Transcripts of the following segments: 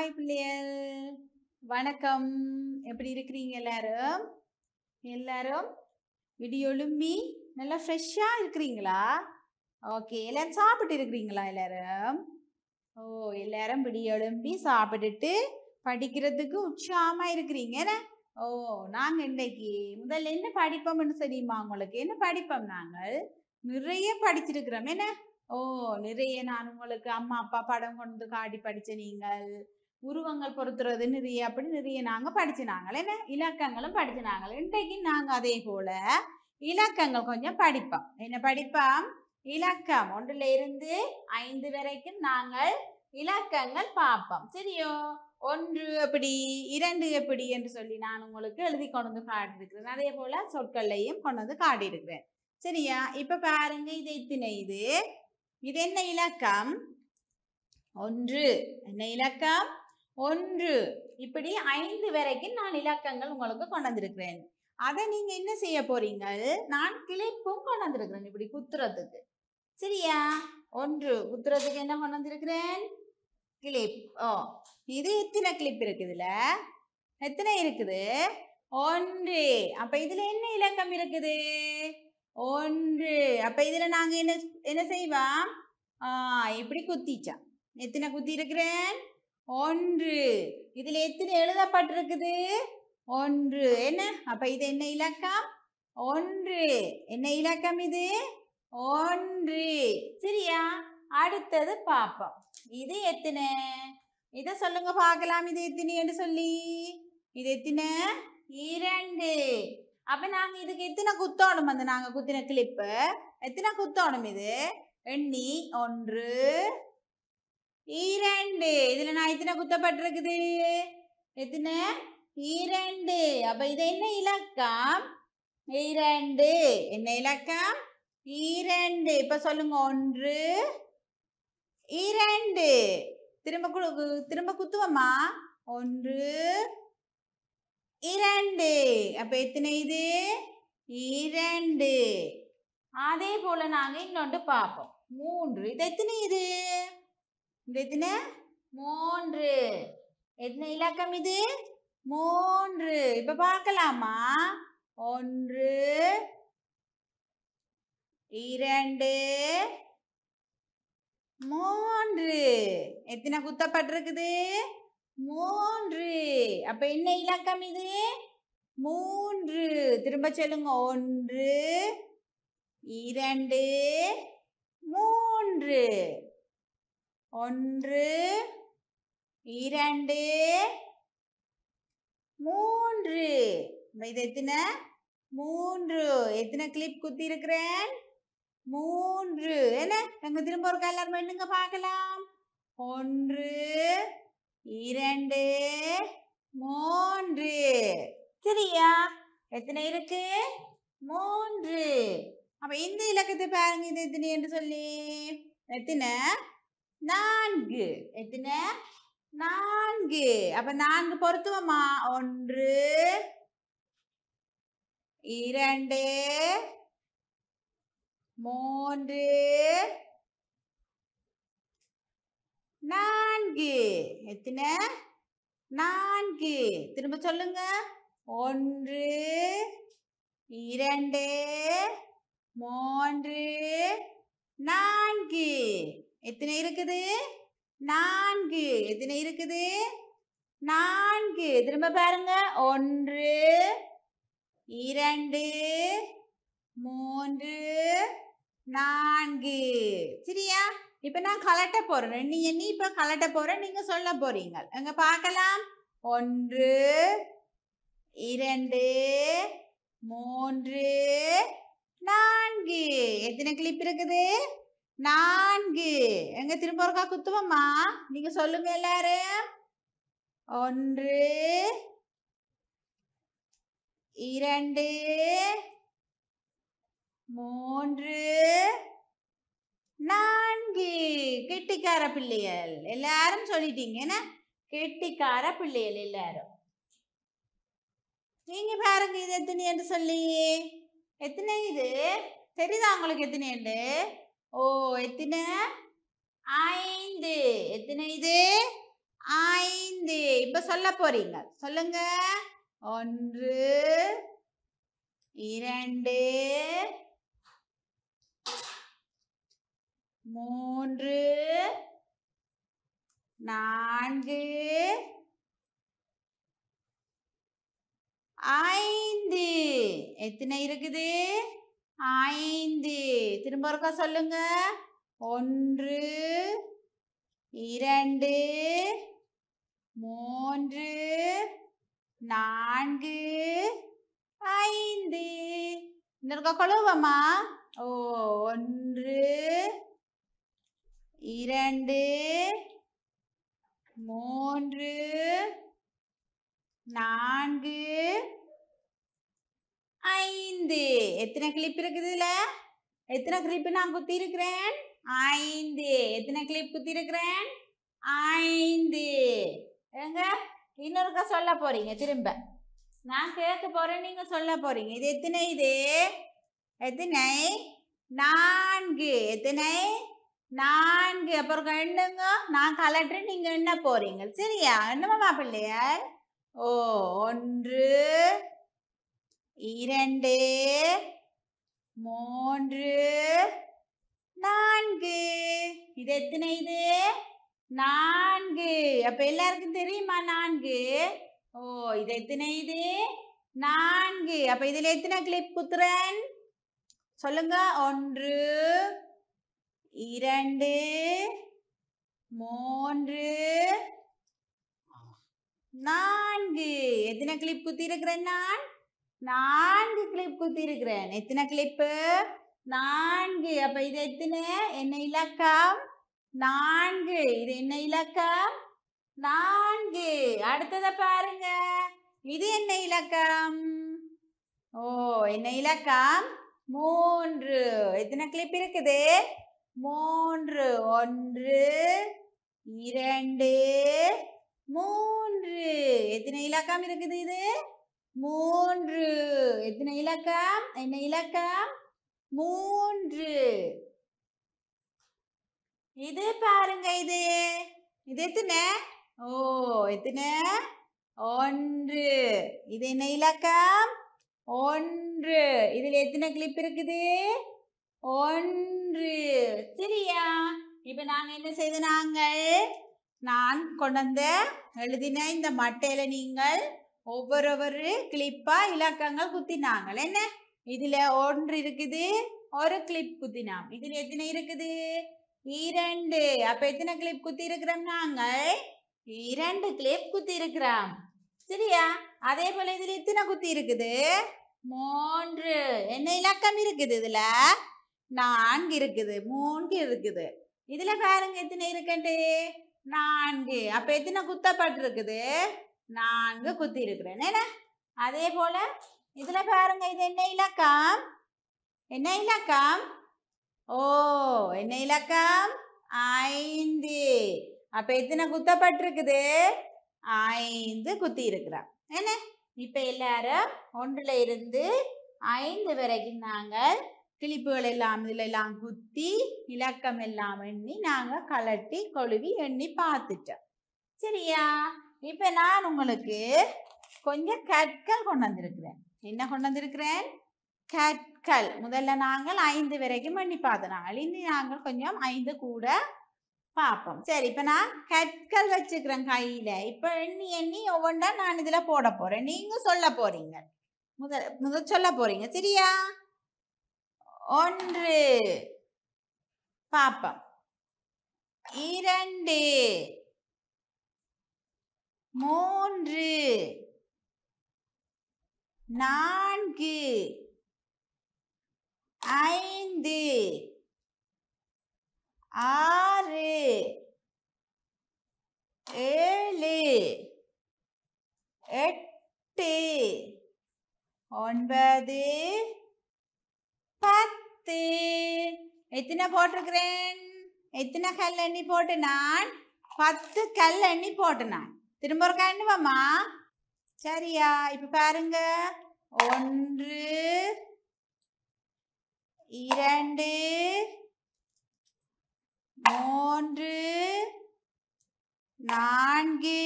hi பிள்ளையல் வணக்கம் எப்படி இருக்கிறீங்க எல்லாரும் எல்லாரும் விடியொழும்பி நல்லா ஃப்ரெஷ்ஷாக இருக்கிறீங்களா ஓகே எல்லாரும் சாப்பிட்டு இருக்கிறீங்களா எல்லாரும் ஓ எல்லாரும் விடியொழும்பி சாப்பிட்டுட்டு படிக்கிறதுக்கு உற்சாகமாக இருக்கிறீங்க ஓ நாங்கள் இன்றைக்கு முதல்ல என்ன படிப்போம்னு தெரியுமா உங்களுக்கு என்ன படிப்போம் நாங்கள் நிறைய படிச்சிருக்கிறோம் என்ன ஓ நிறைய நான் உங்களுக்கு அம்மா அப்பா படம் கொண்டு காட்டி படித்த நீங்கள் உருவங்கள் பொறுத்துறது நிறைய அப்படி நிறைய நாங்கள் படிச்சினாங்களே என்ன இலக்கங்களும் படிச்சினாங்களே இன்றைக்கு நாங்கள் அதே போல இலக்கங்கள் கொஞ்சம் படிப்போம் என்ன படிப்போம் இலக்கம் ஒன்றுல இருந்து ஐந்து வரைக்கும் நாங்கள் இலக்கங்கள் பார்ப்போம் சரியோ ஒன்று எப்படி இரண்டு எப்படி என்று சொல்லி நான் உங்களுக்கு எழுதி கொண்டு வந்து காட்டியிருக்கிறேன் அதே போல சொற்கள்லையும் கொண்டு வந்து காட்டியிருக்கிறேன் சரியா இப்ப பாருங்க இதை இத்தினை இது இது என்ன இலக்கம் ஒன்று என்ன இலக்கம் ஒன்று இப்படி ஐந்து வரைக்கும் நான் இலக்கங்கள் உங்களுக்கு கொண்டாந்துருக்கிறேன் அதை நீங்க என்ன செய்ய போறீங்க நான் கிளிப்பும் கொண்டாந்துருக்கிறேன் இப்படி குத்துறதுக்கு சரியா ஒன்று குத்துறதுக்கு என்ன கொண்டு வந்திருக்கிறேன் கிளிப் ஓ இது எத்தனை கிளிப் இருக்குது இதுல எத்தனை இருக்குது ஒன்று அப்ப இதுல என்ன இலக்கம் இருக்குது ஒன்று அப்ப இதுல நாங்க என்ன என்ன செய்வோம் இப்படி குத்திச்சா எத்தனை குத்தி இருக்கிறேன் ஒன்று இதில் எத்தனை எழுதப்பட்டிருக்குது ஒன்று என்ன அப்போ இது என்ன இலக்கம் ஒன்று என்ன இலக்கம் இது ஒன்று சரியா அடுத்தது பார்ப்போம் இது எத்தனை இதை சொல்லுங்க பார்க்கலாம் இது எத்தனை என்று சொல்லி இது எத்தனை இரண்டு அப்ப நாங்க இதுக்கு எத்தனை குத்தோணும் அந்த நாங்க குத்தின கிளிப்பு எத்தனை குத்தோணும் இது எண்ணி ஒன்று இரண்டு இதில் நான் எத்தனை குத்தப்பட்டிருக்குது எத்தனை இரண்டு அப்போ இது என்ன இலக்கம் இரண்டு என்ன இலக்கம் இரண்டு இப்போ சொல்லுங்க ஒன்று இரண்டு திரும்ப திரும்ப குத்துவோமா ஒன்று இரண்டு அப்ப எத்தனை இது இரண்டு அதே போல நாங்க இன்னொன்று பார்ப்போம் மூன்று இது எத்தனை இது இது எத்தனை மூன்று எத்தனை இலக்கம் இது மூன்று இப்ப பார்க்கலாமா ஒன்று இரண்டு மூன்று எத்தனை குத்தப்பட்டிருக்குது மூன்று அப்ப என்ன இலக்கம் இது மூன்று திரும்ப சொல்லுங்க ஒன்று இரண்டு மூன்று ஒன்று இரண்டு மூன்று இது எத்தனை மூன்று எத்தனை கிளிப் குத்தி இருக்கிறேன் மூன்று என்ன எங்க திரும்ப ஒரு எல்லாரும் என்னங்க பார்க்கலாம் ஒன்று இரண்டு மூன்று சரியா எத்தனை இருக்கு மூன்று அப்ப இந்த இலக்கத்தை பாருங்க இது எத்தனை என்று சொல்லி எத்தனை நான்கு எத்தனை நான்கு அப்ப நான்கு பொருத்துவமா ஒன்று இரண்டு மூன்று நான்கு எத்தனை நான்கு திரும்ப சொல்லுங்க ஒன்று இரண்டு மூன்று நான்கு எத்தனை இருக்குது நான்கு எத்தனை இருக்குது நான்கு திரும்ப பாருங்க ஒன்று இரண்டு மூன்று நான்கு சரியா இப்போ நான் கலட்ட போறேன் நீ எண்ணி இப்போ கலட்ட போறேன் நீங்க சொல்ல போறீங்க அங்க பார்க்கலாம் ஒன்று இரண்டு மூன்று நான்கு எத்தனை கிளிப் இருக்குது நான்கு எங்க திரும்ப ஒருக்கா குத்துவோம்மா நீங்க சொல்லுங்க எல்லாரும் ஒன்று இரண்டு மூன்று நான்கு கெட்டிக்கார பிள்ளைகள் எல்லாரும் சொல்லிட்டீங்க என்ன கெட்டிக்கார பிள்ளைகள் எல்லாரும் நீங்க பாருங்க இது எத்தனை என்று சொல்லி எத்தனை இது தெரியுதா உங்களுக்கு எத்தனை என்று ஓ எத்தனை ஐந்து எத்தனை இது ஐந்து இப்ப சொல்ல போறீங்க சொல்லுங்க ஒன்று இரண்டு மூன்று நான்கு ஐந்து எத்தனை இருக்குது ஐந்து திரும்ப இருக்கா சொல்லுங்க ஒன்று இரண்டு மூன்று நான்கு ஐந்து இன்னொருக்கா கொழுவமா ஓ ஒன்று இரண்டு மூன்று நான்கு ஐந்து எத்தனை கிளிப் இருக்குது இதில் எத்தனை கிளிப்பு நான் குத்திருக்கிறேன் ஐந்து எத்தனை கிளிப் குத்திருக்கிறேன் ஐந்து ஏங்க இன்னொருக்கா சொல்ல போறீங்க திரும்ப நான் கேட்க போறேன் நீங்க சொல்ல போறீங்க இது எத்தனை இது எத்தனை நான்கு எத்தனை நான்கு அப்புறம் என்னங்க நான் கலட்டு நீங்க என்ன போறீங்க சரியா என்னமா பிள்ளையார் ஓ ஒன்று இரண்டு மூன்று நான்கு இது எத்தனை இது நான்கு அப்ப எல்லாருக்கும் தெரியுமா நான்கு ஓ இது எத்தனை இது நான்கு அப்ப இதுல எத்தனை கிளிப் குத்துறன் சொல்லுங்க ஒன்று இரண்டு மூன்று நான்கு எத்தனை கிளிப் இருக்கிறேன் நான் நான்கு கிளிப் குத்தி இருக்கிறேன் எத்தனை கிளிப்பு நான்கு அப்ப இது எத்தனை என்ன இலக்கம் நான்கு இது என்ன இலக்கம் நான்கு அடுத்ததை பாருங்க இது என்ன இலக்கம் ஓ என்ன இலக்கம் மூன்று எத்தனை கிளிப் இருக்குது மூன்று ஒன்று இரண்டு மூன்று எத்தனை இலக்கம் இருக்குது இது மூன்று எத்தனை இலக்கம் என்ன இலக்கம் மூன்று இது பாருங்க இது இது எத்தனை ஓ எத்தனை ஒன்று இது என்ன இலக்கம் ஒன்று இதில் எத்தனை கிளிப் இருக்குது ஒன்று சரியா இப்போ நாங்கள் என்ன செய்த நாங்கள் நான் கொண்டு எழுதின இந்த மட்டையில் நீங்கள் ஒவ்வொரு கிளிப்பா இலக்கங்கள் குத்தினாங்கள் என்ன இதுல ஒன்று இருக்குது ஒரு கிளிப் குத்தினாம் இதுல எத்தனை இருக்குது இரண்டு அப்ப எத்தனை கிளிப் குத்தி இருக்கிறோம் நாங்கள் இரண்டு கிளிப் குத்தி இருக்கிறோம் சரியா அதே போல இதுல எத்தனை குத்தி இருக்குது மூன்று என்ன இலக்கம் இருக்குது இதுல நான்கு இருக்குது மூன்று இருக்குது இதுல பாருங்க எத்தனை இருக்குன்ட்டு நான்கு அப்ப எத்தனை குத்தப்பட்டிருக்குது நான்கு குத்தி இருக்கிறேன் என்ன அதே போல இதுல பாருங்க இது என்ன இலக்கம் என்ன இலக்கம் ஓ என்ன இலக்கம் ஐந்து அப்ப எத்தனை குத்தப்பட்டிருக்குது ஐந்து குத்தி இருக்கிறான் என்ன இப்ப எல்லாரும் ஒன்றுல இருந்து ஐந்து வரைக்கும் நாங்கள் கிளிப்புகள் எல்லாம் இதுல எல்லாம் குத்தி இலக்கம் எல்லாம் எண்ணி நாங்கள் கலட்டி கொழுவி எண்ணி பார்த்துட்டோம் சரியா இப்போ நான் உங்களுக்கு கொஞ்சம் கற்கள் கொண்டு வந்திருக்கிறேன் என்ன கொண்டு வந்திருக்கிறேன் கற்கள் முதல்ல நாங்கள் ஐந்து வரைக்கும் பண்ணி பார்த்தோம் நாங்கள் இனி நாங்கள் கொஞ்சம் ஐந்து கூட பார்ப்போம் சரி இப்போ நான் கற்கள் வச்சுக்கிறேன் கையில் இப்போ எண்ணி எண்ணி ஒவ்வொன்றா நான் இதில் போட போகிறேன் நீங்கள் சொல்ல போகிறீங்க முதல் முதல் சொல்ல போகிறீங்க சரியா ஒன்று பார்ப்போம் இரண்டு மூன்று நான்கு ஐந்து ஆறு ஏழு எட்டு ஒன்பது பத்து எத்தனை போட்டிருக்கிறேன் எத்தனை கல் எண்ணி போட்டு நான் பத்து கல் எண்ணி போட்டு நான் திரும்ப இருக்கா என்னவாம்மா சரியா இப்போ பாருங்க ஒன்று இரண்டு மூன்று நான்கு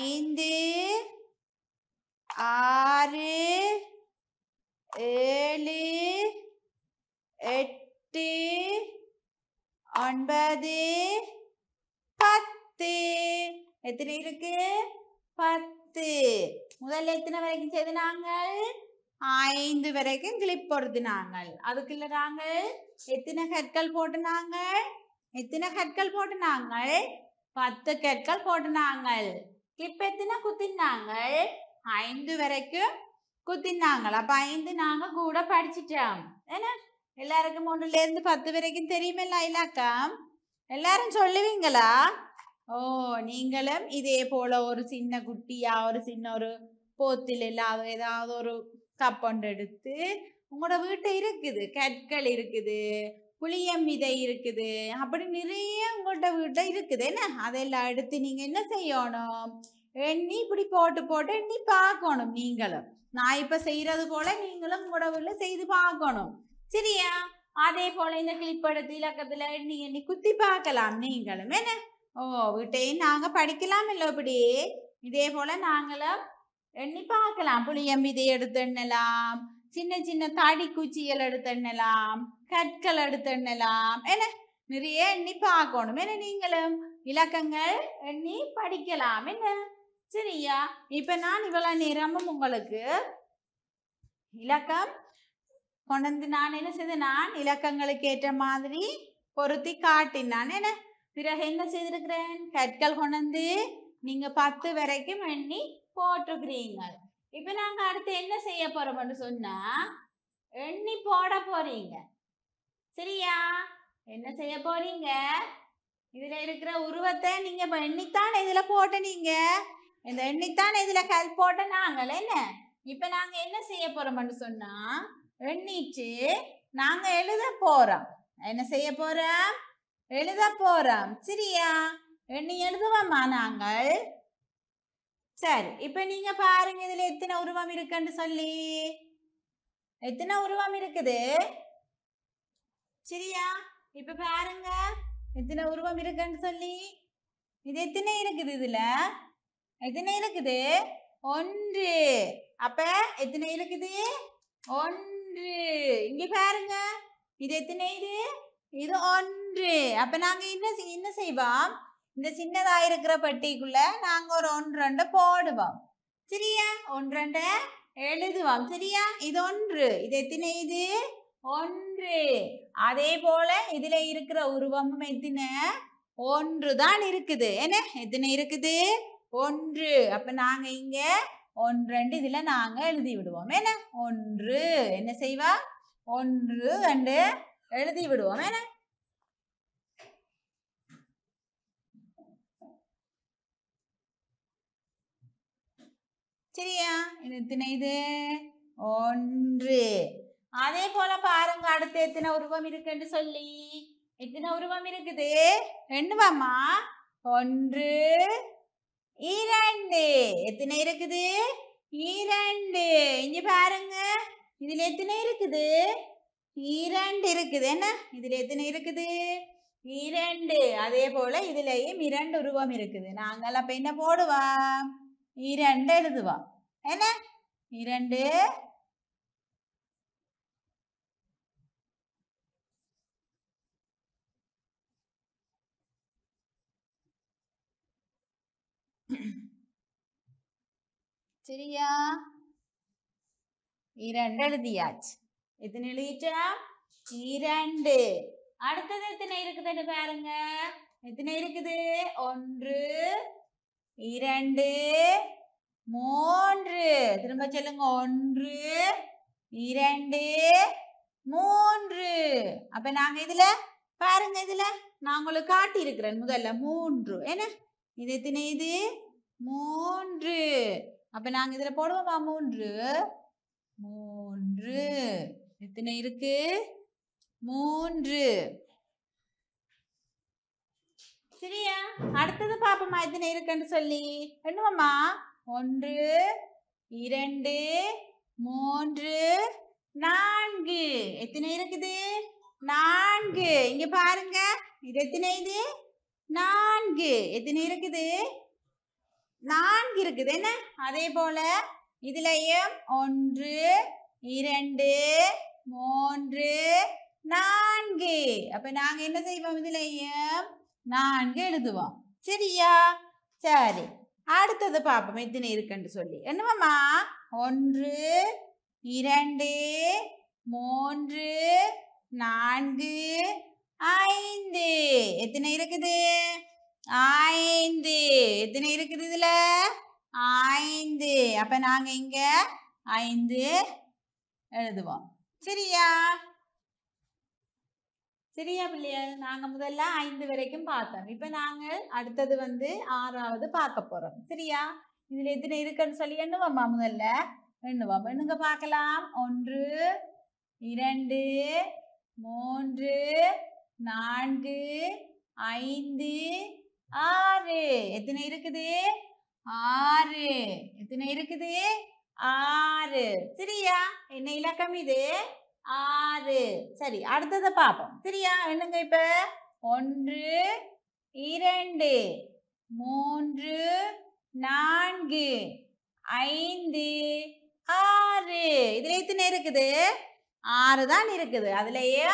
ஐந்து ஆறு ஏழு எட்டு ஒன்பது பத்து எத்தனை இருக்கு பத்து முதல்ல எத்தனை வரைக்கும் செய்து நாங்கள் ஐந்து வரைக்கும் கிளிப் போடுது நாங்கள் அதுக்குள்ள நாங்கள் எத்தனை கற்கள் போட்டு நாங்கள் எத்தனை கற்கள் போட்டு நாங்கள் பத்து கற்கள் போட்டு நாங்கள் கிளிப் எத்தனை குத்தினாங்க ஐந்து வரைக்கும் குத்தினாங்க அப்ப ஐந்து நாங்க கூட படிச்சிட்டோம் ஏன்னா எல்லாருக்கும் ஒன்றுல இருந்து பத்து வரைக்கும் தெரியுமில்ல இலாக்கம் எல்லாரும் சொல்லுவீங்களா ஓ நீங்களும் இதே போல ஒரு சின்ன குட்டியா ஒரு சின்ன ஒரு போத்தில் இல்லாத ஏதாவது ஒரு கப்பொண்டு எடுத்து உங்களோட வீட்டை இருக்குது கற்கள் இருக்குது புளியம் விதை இருக்குது அப்படி நிறைய உங்கள்கிட்ட வீட்டை இருக்குது என்ன அதெல்லாம் எடுத்து நீங்கள் என்ன செய்யணும் எண்ணி இப்படி போட்டு போட்டு எண்ணி பார்க்கணும் நீங்களும் நான் இப்போ செய்கிறது போல நீங்களும் உங்களோட வீட்டில் செய்து பார்க்கணும் சரியா அதே போல இந்த கிளிப்படுத்தி இலக்கத்தில் எண்ணி எண்ணி குத்தி பார்க்கலாம் நீங்களும் என்ன ஓ வீட்டையும் நாங்க படிக்கலாம் இல்லை இப்படி இதே போல நாங்களும் எண்ணி பார்க்கலாம் புளியம் விதை எடுத்து எண்ணலாம் சின்ன சின்ன தாடி குச்சிகள் எடுத்து எண்ணலாம் கற்கள் எடுத்து எண்ணலாம் என்ன நிறைய எண்ணி பார்க்கணும் என்ன நீங்களும் இலக்கங்கள் எண்ணி படிக்கலாம் என்ன சரியா இப்ப நான் இவ்வளவு நேரமும் உங்களுக்கு இலக்கம் கொண்டு நான் என்ன செய்து நான் இலக்கங்களுக்கு ஏற்ற மாதிரி பொருத்தி காட்டினான் என்ன பிறகு என்ன செய்திருக்கிறேன் கற்கள் கொண்டு வந்து நீங்க பத்து வரைக்கும் எண்ணி போட்டுக்கிறீங்க இப்ப நாங்க அடுத்து என்ன செய்ய போறோம்னு சொன்னா எண்ணி போட போறீங்க சரியா என்ன செய்ய போறீங்க இதுல இருக்கிற உருவத்தை நீங்க இப்ப எண்ணித்தான் இதுல போட்ட நீங்க இந்த எண்ணித்தான் இதுல கல் போட்ட நாங்கள் என்ன இப்ப நாங்க என்ன செய்ய போறோம்னு சொன்னா எண்ணிச்சு நாங்க எழுத போறோம் என்ன செய்ய போறோம் எழுத போகிறோம் சரியா எண்ணி எழுதுவோமா நாங்கள் சரி இப்போ நீங்கள் பாருங்க இதில் எத்தனை உருவம் இருக்குன்னு சொல்லி எத்தனை உருவம் இருக்குது சரியா இப்போ பாருங்க எத்தனை உருவம் இருக்குன்னு சொல்லி இது எத்தனை இருக்குது இதுல எத்தனை இருக்குது ஒன்று அப்ப எத்தனை இருக்குது ஒன்று இங்கே பாருங்க இது எத்தனை இது இது ஒன்று ஒன்று அப்போ நாங்கள் என்ன என்ன செய்வோம் இந்த சின்னதாக இருக்கிற பட்டிக்குள்ள நாங்கள் ஒரு ஒன்றொண்டை போடுவோம் சரியா ஒன்றொண்டை எழுதுவோம் சரியா இது ஒன்று இது எத்தனை இது ஒன்று அதே போல இதுல இருக்கிற உருவமும் எத்தனை ஒன்று தான் இருக்குது என்ன எத்தனை இருக்குது ஒன்று அப்ப நாங்க இங்க ரெண்டு இதுல நாங்க எழுதி விடுவோம் என்ன ஒன்று என்ன செய்வா ஒன்று ரெண்டு எழுதி விடுவோம் என்ன சரியா இது எத்தனை இது ஒன்று அதே போல பாருங்க அடுத்து எத்தனை உருவம் இருக்குன்னு சொல்லி எத்தனை உருவம் இருக்குது என்னவாமா ஒன்று இரண்டு எத்தனை இருக்குது இரண்டு இங்க பாருங்க இதுல எத்தனை இருக்குது இரண்டு இருக்குது என்ன இதுல எத்தனை இருக்குது இரண்டு அதே போல இதுலயும் இரண்டு உருவம் இருக்குது நாங்கள் அப்ப என்ன போடுவோம் இரண்டு எழுதுவா என்ன இரண்டு சரியா இரண்டு எழுதியாச்சு எத்தனை எழுதிட்டா இரண்டு அடுத்தது எத்தனை இருக்குதுன்னு பாருங்க எத்தனை இருக்குது ஒன்று இரண்டு மூன்று திரும்ப சொல்லுங்க ஒன்று இரண்டு மூன்று அப்ப நாங்க இதுல பாருங்க இதுல நான் உங்களுக்கு காட்டியிருக்கிறேன் முதல்ல மூன்று என்ன இது எத்தனை இது மூன்று அப்ப நாங்க இதுல போடுவோமா மூன்று மூன்று எத்தனை இருக்கு மூன்று சரியா அடுத்தது பாப்பமா எத்தனை இருக்குன்னு சொல்லி என்னமாம்மா ஒன்று இரண்டு மூன்று நான்கு எத்தனை இருக்குது நான்கு இங்க பாருங்க இது எத்தனை இது நான்கு எத்தனை இருக்குது நான்கு இருக்குது என்ன அதே போல இதுலயும் ஒன்று இரண்டு மூன்று நான்கு அப்ப நாங்க என்ன செய்வோம் இதுலயும் நான்கு எழுதுவோம் சரியா சரி அடுத்தது பார்ப்போம் இத்தனை இருக்குன்னு சொல்லி என்னமாம்மா ஒன்று இரண்டு மூன்று நான்கு ஐந்து எத்தனை இருக்குது ஐந்து எத்தனை இருக்குது இதுல ஐந்து அப்ப நாங்க இங்க ஐந்து எழுதுவோம் சரியா சரியா பிள்ளையா நாங்கள் முதல்ல ஐந்து வரைக்கும் பார்த்தோம் இப்போ நாங்கள் அடுத்தது வந்து ஆறாவது பார்க்க போகிறோம் சரியா இதில் எத்தனை இருக்குன்னு சொல்லி எண்ணுவோம்மா முதல்ல எண்ணுவோம் எண்ணுங்க பார்க்கலாம் ஒன்று இரண்டு மூன்று நான்கு ஐந்து ஆறு எத்தனை இருக்குது ஆறு எத்தனை இருக்குது ஆறு சரியா என்ன இலக்கம் இது ஆறு சரி அடுத்ததை பார்ப்போம் சரியா என்னங்க இப்போ ஒன்று இரண்டு மூன்று நான்கு ஐந்து ஆறு இதுல எத்தனை இருக்குது ஆறு தான் இருக்குது அதுலயே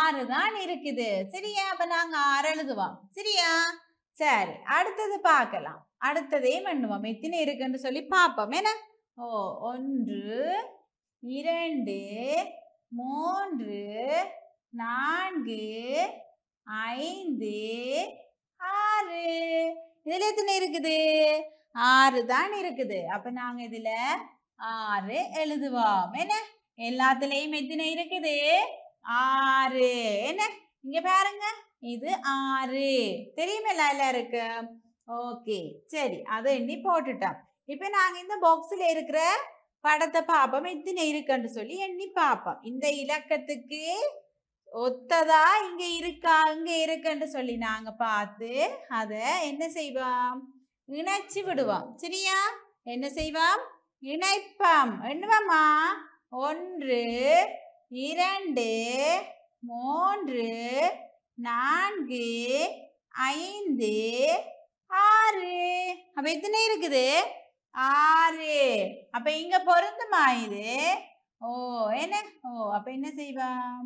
ஆறு தான் இருக்குது சரியா அப்ப நாங்க ஆறு எழுதுவோம் சரியா சரி அடுத்தது பார்க்கலாம் அடுத்ததையும் பண்ணுவோம் எத்தனை இருக்குன்னு சொல்லி பார்ப்போம் என்ன ஓ ஒன்று இரண்டு மூன்று நான்கு ஐந்து ஆறு இதுல எத்தனை இருக்குது ஆறு தான் இருக்குது அப்ப நாங்க இதுல ஆறு எழுதுவோம் என்ன எல்லாத்துலயும் எத்தனை இருக்குது ஆறு என்ன இங்க பாருங்க இது ஆறு தெரியுமில்ல எல்லாருக்கு ஓகே சரி அதை எண்ணி போட்டுட்டோம் இப்ப நாங்க இந்த பாக்ஸ்ல இருக்கிற படத்தை பார்ப்போம் எத்தனை இருக்குன்னு சொல்லி எண்ணி பார்ப்போம் இந்த இலக்கத்துக்கு ஒத்ததா இங்க இருக்கா அங்க இருக்குன்னு சொல்லி நாங்க பார்த்து அதை என்ன செய்வோம் இணைச்சு விடுவோம் சரியா என்ன செய்வோம் இணைப்பம் என்னவாமா ஒன்று இரண்டு மூன்று நான்கு ஐந்து ஆறு அப்ப எத்தனை இருக்குது ஆறு அப்போ இங்கே பொருந்துமா ஓ என்ன ஓ அப்போ என்ன செய்வான்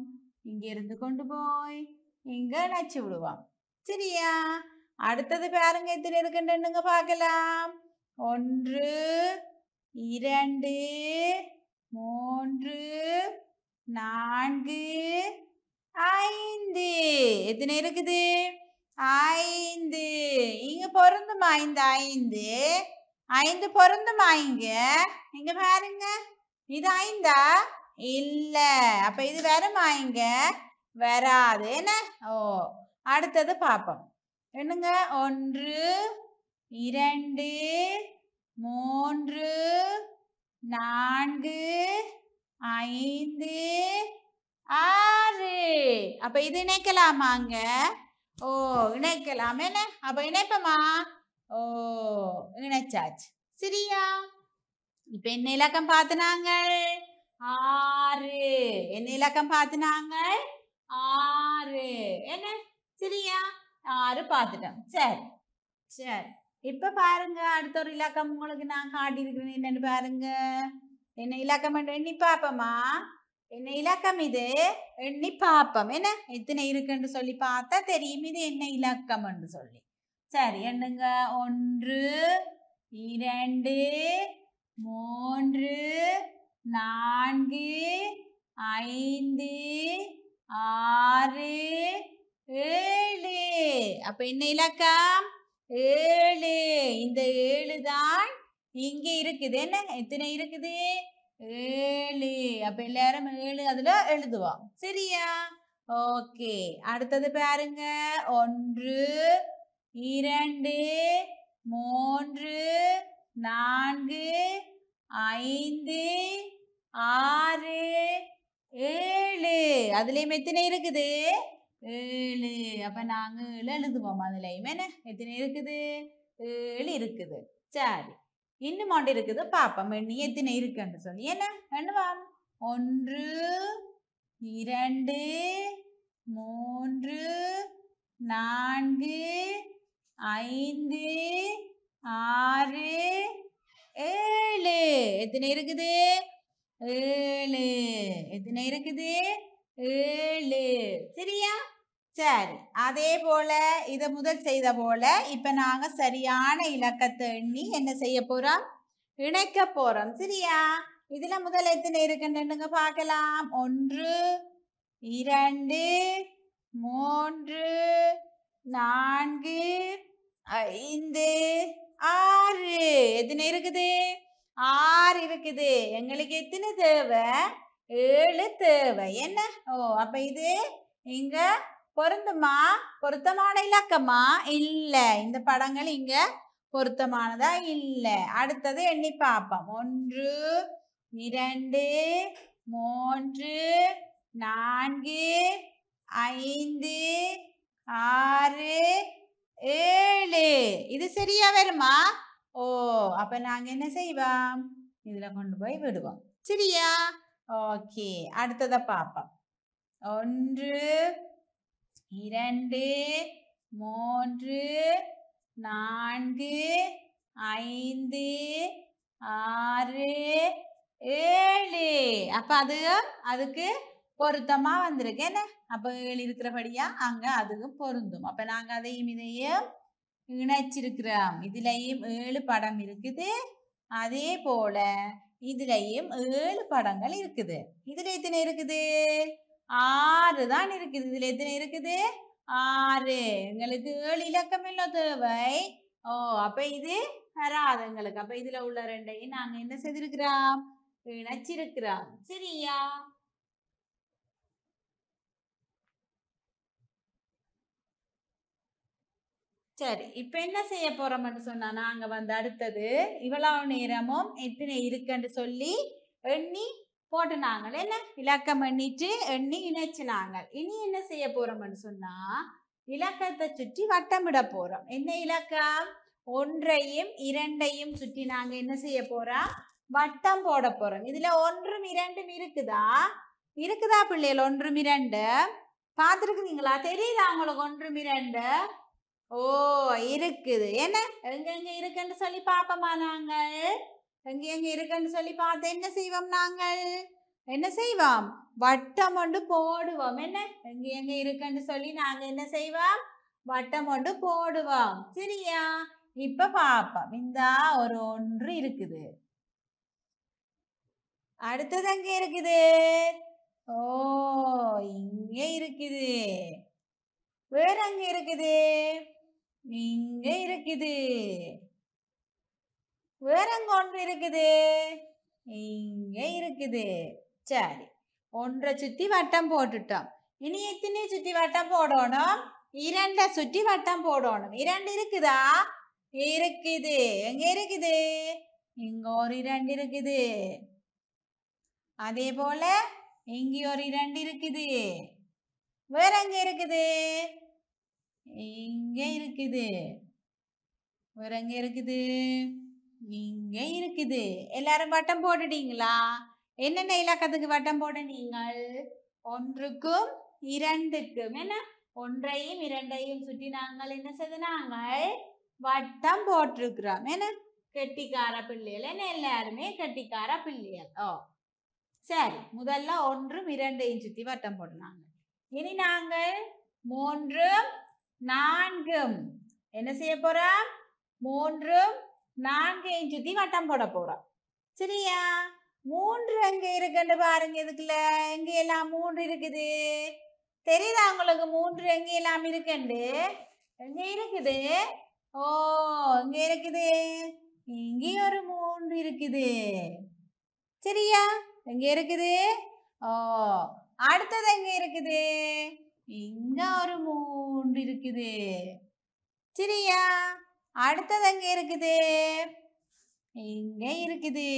இங்கே இருந்து கொண்டு போய் இங்கே நச்சு விடுவான் சரியா அடுத்தது பாருங்க எத்தனை இருக்குன்றுங்க பார்க்கலாம் ஒன்று இரண்டு மூன்று நான்கு ஐந்து எத்தனை இருக்குது ஐந்து இங்க பொருந்துமா இந்த ஐந்து ஐந்து பொருந்துமாயிங்க இங்க இங்க பாருங்க இது ஐந்தா இல்ல அப்ப இது வரமாயிங்க வராது என்ன ஓ அடுத்தது பார்ப்போம் என்னங்க ஒன்று இரண்டு மூன்று நான்கு ஐந்து ஆறு அப்ப இது இணைக்கலாமாங்க ஓ இணைக்கலாம் என்ன அப்ப இணைப்பமா ஓ இணைச்சாச்சு சரியா இப்ப என்ன இலக்கம் பார்த்தினாங்க ஆறு என்ன இலக்கம் பார்த்தினாங்க ஆறு என்ன சரியா ஆறு பார்த்துட்டோம் சரி சரி இப்ப பாருங்க அடுத்த ஒரு இலக்கம் உங்களுக்கு நான் காட்டி இருக்கிறேன் என்னன்னு பாருங்க என்ன இலக்கம் எண்ணி பார்ப்போமா என்ன இலக்கம் இது எண்ணி பார்ப்போம் என்ன எத்தனை இருக்குன்னு சொல்லி பார்த்தா தெரியும் இது என்ன இலக்கம்னு சொல்லி சரி எண்ணுங்க ஒன்று இரண்டு மூன்று நான்கு ஐந்து ஆறு ஏழு அப்ப என்ன இலக்கம் ஏழு இந்த ஏழு தான் இங்க இருக்குது என்ன எத்தனை இருக்குது ஏழு அப்ப எல்லாரும் ஏழு அதுல எழுதுவோம் சரியா ஓகே அடுத்தது பாருங்க ஒன்று இரண்டு மூன்று நான்கு ஐந்து ஆறு ஏழு அதுலேயும் எத்தனை இருக்குது ஏழு அப்போ நாங்கள் ஏழு எழுதுவோம் அதுலயும் என்ன எத்தனை இருக்குது ஏழு இருக்குது சரி இன்னும் ஒன்று இருக்குது பாப்போம் எண்ணி எத்தனை இருக்குன்னு சொல்லி என்ன என்னவாம் ஒன்று இரண்டு மூன்று நான்கு ஐந்து ஆறு ஏழு எத்தனை இருக்குது ஏழு எத்தனை இருக்குது ஏழு சரியா சரி அதே போல இதை முதல் செய்த போல இப்ப நாங்க சரியான இலக்கத்தை எண்ணி என்ன செய்ய போறோம் இணைக்க போறோம் சரியா இதுல முதல் எத்தனை இருக்குன்னு பார்க்கலாம் ஒன்று இரண்டு மூன்று நான்கு ஐந்து ஆறு எத்தனை இருக்குது ஆறு இருக்குது எங்களுக்கு எத்தனை தேவை ஏழு தேவை என்ன ஓ அப்ப இது இங்க பொருந்துமா பொருத்தமான இலக்கமா இல்லை இந்த படங்கள் இங்க பொருத்தமானதா இல்லை அடுத்தது எண்ணி பார்ப்போம் ஒன்று இரண்டு மூன்று நான்கு ஐந்து ஆறு ஏழு இது சரியா வருமா ஓ அப்ப நாங்க என்ன செய்வோம் இதுல கொண்டு போய் விடுவோம் சரியா ஓகே அடுத்தத பாப்போம் ஒன்று இரண்டு மூன்று நான்கு ஐந்து ஆறு ஏழு அப்ப அது அதுக்கு பொருத்தமா வந்திருக்கு என்ன அப்போ ஏழு இருக்கிறபடியா அங்க அதுவும் பொருந்தும் அப்ப நாங்க அதையும் இதையும் இணைச்சிருக்கிறோம் இதுலயும் ஏழு படம் இருக்குது அதே போல இதுலயும் ஏழு படங்கள் இருக்குது இதுல எத்தனை இருக்குது ஆறு தான் இருக்குது இதுல எத்தனை இருக்குது ஆறு எங்களுக்கு ஏழு இலக்கம் இல்ல தேவை ஓ அப்ப இது வராது எங்களுக்கு அப்ப இதுல உள்ள ரெண்டையும் நாங்க என்ன செய்திருக்கிறோம் இணைச்சிருக்கிறோம் சரியா சரி இப்போ என்ன செய்ய போகிறோம்னு சொன்னா நாங்கள் வந்து அடுத்தது இவ்வளவு நேரமும் எத்தனை இருக்குன்னு சொல்லி எண்ணி போட்டுனாங்க என்ன இலக்கம் எண்ணிட்டு எண்ணி இணைச்சினாங்க இனி என்ன செய்ய போகிறோம்னு சொன்னால் இலக்கத்தை சுற்றி வட்டமிட போகிறோம் என்ன இலக்கம் ஒன்றையும் இரண்டையும் சுற்றி நாங்கள் என்ன செய்ய போகிறோம் வட்டம் போட போகிறோம் இதில் ஒன்றும் இரண்டும் இருக்குதா இருக்குதா பிள்ளைகள் ஒன்றும் இரண்டு பார்த்துருக்குறீங்களா தெரியுதா உங்களுக்கு ஒன்றும் இரண்டு ஓ இருக்குது என்ன எங்கெங்க இருக்குன்னு சொல்லி பார்ப்போமா நாங்கள் எங்க இருக்குன்னு சொல்லி பார்த்து என்ன செய்வோம் நாங்கள் என்ன செய்வோம் வட்டம் ஒன்று போடுவோம் என்ன எங்க எங்க இருக்குன்னு சொல்லி நாங்கள் என்ன செய்வோம் வட்டம் ஒன்று போடுவோம் சரியா இப்ப பார்ப்போம் இந்தா ஒரு ஒன்று இருக்குது அடுத்தது எங்க இருக்குது ஓ இங்க இருக்குது வேற எங்க இருக்குது இங்க இருக்குது வேறங்க ஒன்று இருக்குது இங்க இருக்குது சரி ஒன்றை சுத்தி வட்டம் போட்டுட்டோம் இனி எத்தனை சுத்தி வட்டம் போடணும் இரண்டை சுற்றி வட்டம் போடணும் இரண்டு இருக்குதா இருக்குது எங்க இருக்குது இங்க ஒரு இரண்டு இருக்குது அதே போல இங்க ஒரு இரண்டு இருக்குது வேற எங்க இருக்குது இங்கே இருக்குது ஒரு எங்கே இருக்குது இங்க இருக்குது எல்லாரும் வட்டம் போட்டுட்டீங்களா என்னென்ன இலக்கத்துக்கு வட்டம் போட நீங்கள் ஒன்றுக்கும் இரண்டுக்கும் என்ன ஒன்றையும் இரண்டையும் சுற்றி நாங்கள் என்ன செய்து நாங்கள் வட்டம் போட்டிருக்கிறோம் என்ன கெட்டிக்கார பிள்ளைகள் என்ன எல்லாருமே கெட்டிக்கார பிள்ளைகள் ஓ சரி முதல்ல ஒன்றும் இரண்டையும் சுற்றி வட்டம் போடுறாங்க இனி நாங்கள் மூன்றும் நான்கும் என்ன செய்ய போறோம் மூன்றும் நான்கையும் சுற்றி வட்டம் போட போறோம் சரியா மூன்று எங்க இருக்குன்னு பாருங்க இதுக்குள்ள எங்க எல்லாம் மூன்று இருக்குது தெரியுதா உங்களுக்கு மூன்று எங்கேயெல்லாம் எல்லாம் இருக்குண்டு எங்க இருக்குது ஓ இங்கே இருக்குது இங்கே ஒரு மூன்று இருக்குது சரியா எங்க இருக்குது ஓ அடுத்தது எங்கே இருக்குது இங்க ஒரு மூன்று இருக்குது சரியா அடுத்தது அங்க இருக்குது இங்க இருக்குது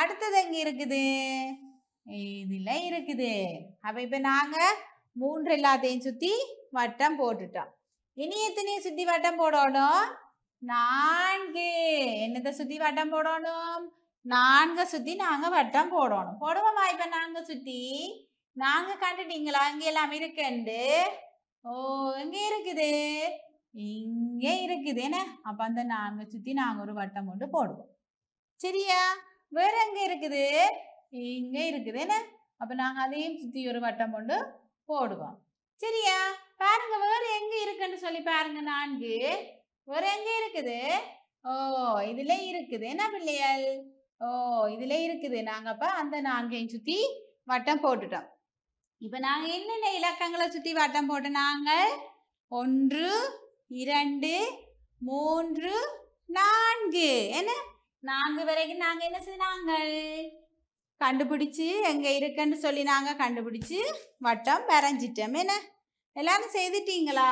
அடுத்தது எங்க இருக்குது இதுல இருக்குது அப்ப இப்ப நாங்க மூன்று எல்லாத்தையும் சுத்தி வட்டம் போட்டுட்டோம் இனி எத்தனையும் சுத்தி வட்டம் போடணும் நான்கு என்னத்தை சுத்தி வட்டம் போடணும் நான்கு சுத்தி நாங்க வட்டம் போடணும் போடுவோமா இப்ப நான்கு சுத்தி நாங்க கண்டுட்டீங்களா இங்க எல்லாம் இருக்குண்டு ஓ எங்க இருக்குது இங்க இருக்குது என்ன அப்ப அந்த நான்கு சுத்தி நாங்க ஒரு வட்டம் கொண்டு போடுவோம் சரியா வேற எங்க இருக்குது இங்க இருக்குது என்ன அப்ப நாங்க அதையும் சுத்தி ஒரு வட்டம் கொண்டு போடுவோம் சரியா பாருங்க வேற எங்க இருக்குன்னு சொல்லி பாருங்க நான்கு வேற எங்க இருக்குது ஓ இதுல இருக்குது என்ன பிள்ளைகள் ஓ இதுல இருக்குது நாங்க அப்ப அந்த நான்கையும் சுத்தி வட்டம் போட்டுட்டோம் இப்போ நாங்கள் என்னென்ன இலக்கங்களை சுற்றி வட்டம் போட்டு நாங்க ஒன்று இரண்டு மூன்று நான்கு என்ன நான்கு வரைக்கும் நாங்கள் என்ன செய்ய கண்டுபிடிச்சு எங்கே இருக்குன்னு சொல்லி நாங்கள் கண்டுபிடிச்சு வட்டம் வரைஞ்சிட்டோம் என்ன எல்லாரும் செய்துட்டீங்களா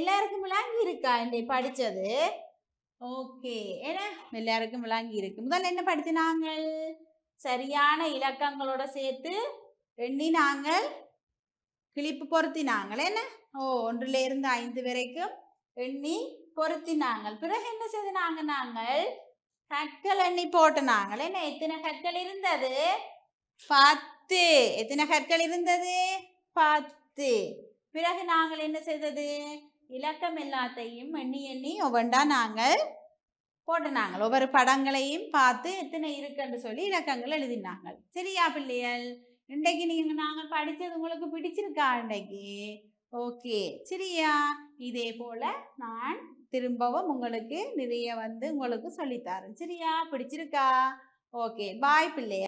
எல்லாருக்கும் விளங்கி இருக்கா இன்னை படித்தது ஓகே என்ன எல்லாருக்கும் விளங்கி இருக்கு முதல்ல என்ன படித்தினாங்கள் சரியான இலக்கங்களோட சேர்த்து எண்ணி நாங்கள் கிளிப்பு நாங்கள் என்ன ஓ ஒன்றில் இருந்து ஐந்து வரைக்கும் எண்ணி நாங்கள் பிறகு என்ன செய்த நாங்கள் நாங்கள் கற்கள் எண்ணி நாங்கள் என்ன எத்தனை கற்கள் இருந்தது பத்து எத்தனை கற்கள் இருந்தது பத்து பிறகு நாங்கள் என்ன செய்தது இலக்கம் எல்லாத்தையும் எண்ணி எண்ணி ஒவ்வொன்றா நாங்கள் நாங்கள் ஒவ்வொரு படங்களையும் பார்த்து எத்தனை இருக்குன்னு சொல்லி இலக்கங்கள் எழுதினாங்க சரியா பிள்ளைகள் இன்றைக்கு நீங்கள் நாங்கள் படித்தது உங்களுக்கு பிடிச்சிருக்கா இன்றைக்கு ஓகே சரியா இதே போல் நான் திரும்பவும் உங்களுக்கு நிறைய வந்து உங்களுக்கு சொல்லித்தரேன் சரியா பிடிச்சிருக்கா ஓகே பாய் பிள்ளையா